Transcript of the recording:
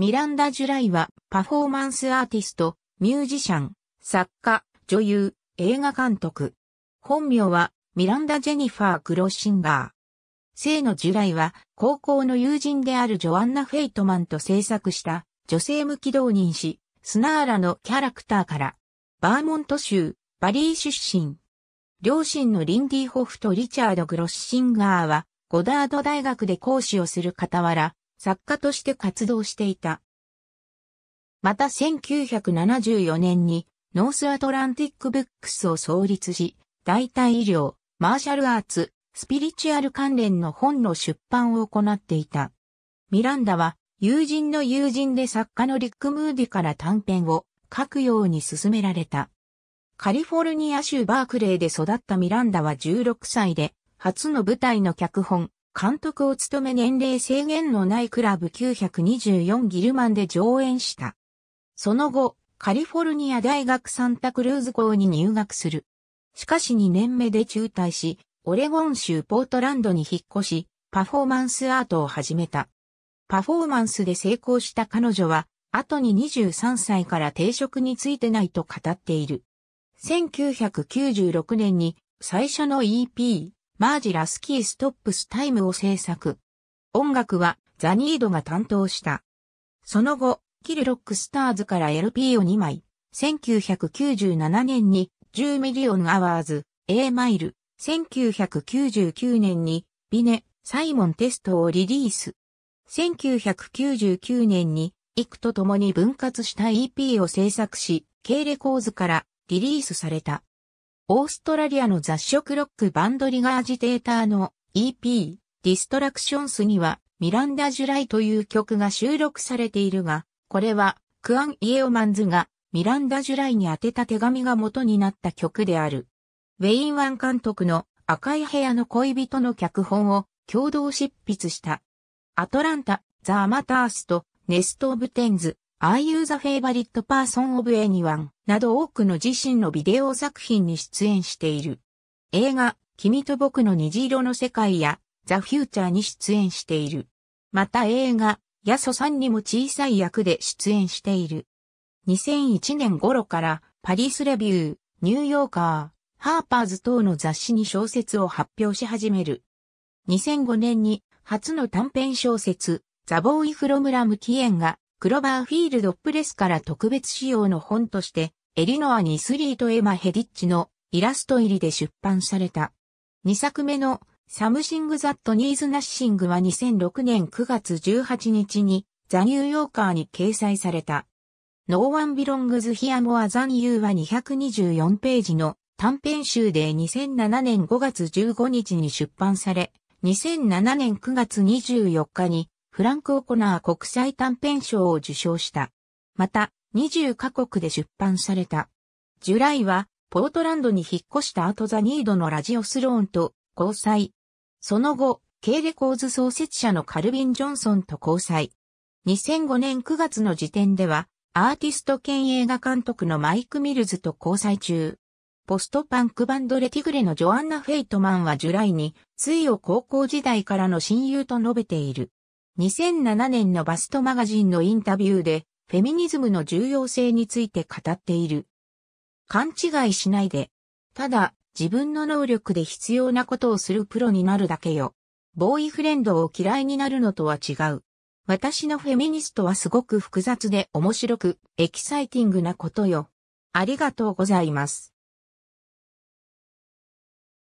ミランダ・ジュライはパフォーマンスアーティスト、ミュージシャン、作家、女優、映画監督。本名はミランダ・ジェニファー・クロシンガー。生のジュライは高校の友人であるジョアンナ・フェイトマンと制作した女性向き同人誌、スナーラのキャラクターから、バーモント州、バリー出身。両親のリンディ・ホフとリチャード・グロッシンガーは、ゴダード大学で講師をする傍ら、作家として活動していた。また1974年にノースアトランティックブックスを創立し、代替医療、マーシャルアーツ、スピリチュアル関連の本の出版を行っていた。ミランダは友人の友人で作家のリック・ムーディから短編を書くように勧められた。カリフォルニア州バークレーで育ったミランダは16歳で、初の舞台の脚本、監督を務め年齢制限のないクラブ924ギルマンで上演した。その後、カリフォルニア大学サンタクルーズ校に入学する。しかし2年目で中退し、オレゴン州ポートランドに引っ越し、パフォーマンスアートを始めた。パフォーマンスで成功した彼女は、後に23歳から定職についてないと語っている。1996年に最初の EP、マージラスキーストップスタイムを制作。音楽はザニードが担当した。その後、キルロックスターズから LP を2枚、1997年に10ミリオンアワーズ、A マイル、1999年にビネ、サイモンテストをリリース。1999年に、イクと共に分割した EP を制作し、K レコーズからリリースされた。オーストラリアの雑食ロックバンドリガージテーターの EP ディストラクションスにはミランダ・ジュライという曲が収録されているが、これはクアン・イエオマンズがミランダ・ジュライに宛てた手紙が元になった曲である。ウェイン・ワン監督の赤い部屋の恋人の脚本を共同執筆した。アトランタ、ザ・アマタースとネスト・オブ・テンズ、Are You the Favorite Person of Anyone? など多くの自身のビデオ作品に出演している。映画、君と僕の虹色の世界や、ザ・フューチャーに出演している。また映画、ヤソさんにも小さい役で出演している。2001年頃からパリスレビュー、ニューヨーカー、ハーパーズ等の雑誌に小説を発表し始める。2005年に初の短編小説、ザ・ボーイ・フロム・ラム・キエンがクロバーフィールドプレスから特別仕様の本として、エリノア・ニスリーとエマ・ヘディッチのイラスト入りで出版された。2作目のサムシング・ザット・ニーズ・ナッシングは2006年9月18日にザ・ニューヨーカーに掲載された。ノーワン・ビロングズ・ヒア・モア・ザン・ユーは224ページの短編集で2007年5月15日に出版され、2007年9月24日にフランク・オコナー国際短編賞を受賞した。また、20カ国で出版された。ジュライは、ポートランドに引っ越した後ザ・ニードのラジオスローンと交際。その後、ケーレコーズ創設者のカルビン・ジョンソンと交際。2005年9月の時点では、アーティスト兼映画監督のマイク・ミルズと交際中。ポストパンクバンドレティグレのジョアンナ・フェイトマンはジュライに、ついを高校時代からの親友と述べている。2007年のバストマガジンのインタビューで、フェミニズムの重要性について語っている。勘違いしないで。ただ、自分の能力で必要なことをするプロになるだけよ。ボーイフレンドを嫌いになるのとは違う。私のフェミニストはすごく複雑で面白く、エキサイティングなことよ。ありがとうございます。